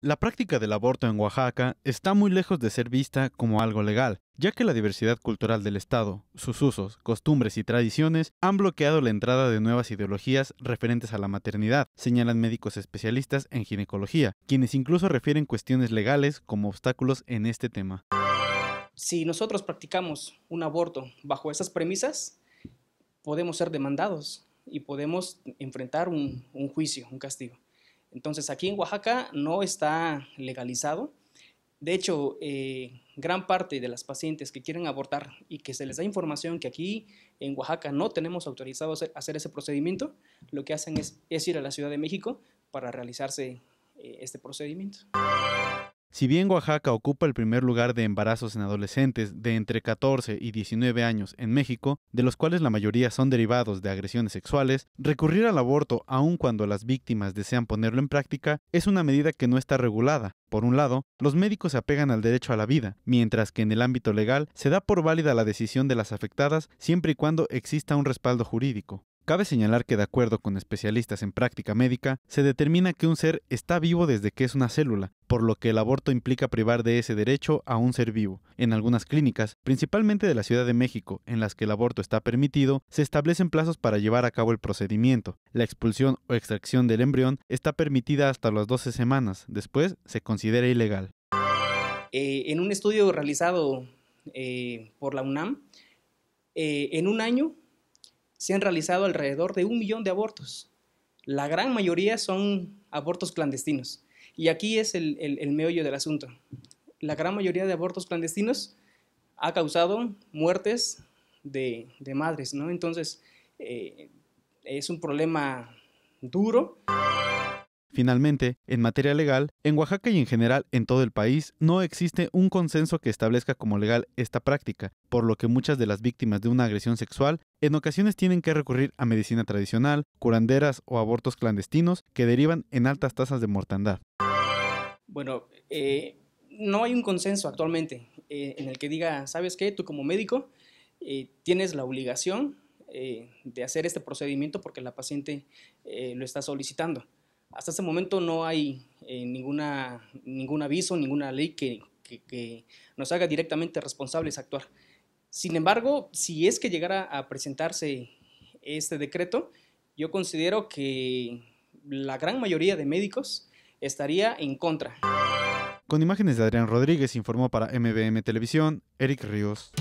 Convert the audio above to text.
La práctica del aborto en Oaxaca está muy lejos de ser vista como algo legal, ya que la diversidad cultural del Estado, sus usos, costumbres y tradiciones han bloqueado la entrada de nuevas ideologías referentes a la maternidad, señalan médicos especialistas en ginecología, quienes incluso refieren cuestiones legales como obstáculos en este tema. Si nosotros practicamos un aborto bajo esas premisas, podemos ser demandados y podemos enfrentar un, juicio, un castigo. Entonces aquí en Oaxaca no está legalizado. De hecho, eh, gran parte de las pacientes que quieren abortar y que se les da información que aquí en Oaxaca no tenemos autorizado hacer ese procedimiento, lo que hacen es, ir a la Ciudad de México para realizarse eh, este procedimiento. Si bien Oaxaca ocupa el primer lugar de embarazos en adolescentes de entre 14 y 19 años en México, de los cuales la mayoría son derivados de agresiones sexuales, recurrir al aborto aun cuando las víctimas desean ponerlo en práctica es una medida que no está regulada. Por un lado, los médicos se apegan al derecho a la vida, mientras que en el ámbito legal se da por válida la decisión de las afectadas siempre y cuando exista un respaldo jurídico. Cabe señalar que de acuerdo con especialistas en práctica médica, se determina que un ser está vivo desde que es una célula, por lo que el aborto implica privar de ese derecho a un ser vivo. En algunas clínicas, principalmente de la Ciudad de México, en las que el aborto está permitido, se establecen plazos para llevar a cabo el procedimiento. La expulsión o extracción del embrión está permitida hasta las 12 semanas, después se considera ilegal. Eh, en un estudio realizado eh, por la UNAM, eh, en un año se han realizado alrededor de un millón de abortos. La gran mayoría son abortos clandestinos. Y aquí es el, meollo del asunto. La gran mayoría de abortos clandestinos ha causado muertes de, madres, ¿no? Entonces, eh, es un problema duro. Finalmente, en materia legal, en Oaxaca y en general en todo el país no existe un consenso que establezca como legal esta práctica, por lo que muchas de las víctimas de una agresión sexual en ocasiones tienen que recurrir a medicina tradicional, curanderas o abortos clandestinos que derivan en altas tasas de mortandad. Bueno, eh, no hay un consenso actualmente eh, en el que diga, ¿sabes qué? Tú como médico eh, tienes la obligación de hacer este procedimiento porque la paciente lo está solicitando. Hasta ese momento no hay eh, ningún aviso, ninguna ley que, nos haga directamente responsables actuar. Sin embargo, si es que llegara a presentarse este decreto, yo considero que la gran mayoría de médicos estaría en contra. Con imágenes de Adrián Rodríguez informó para MBM Televisión, Eric Ríos.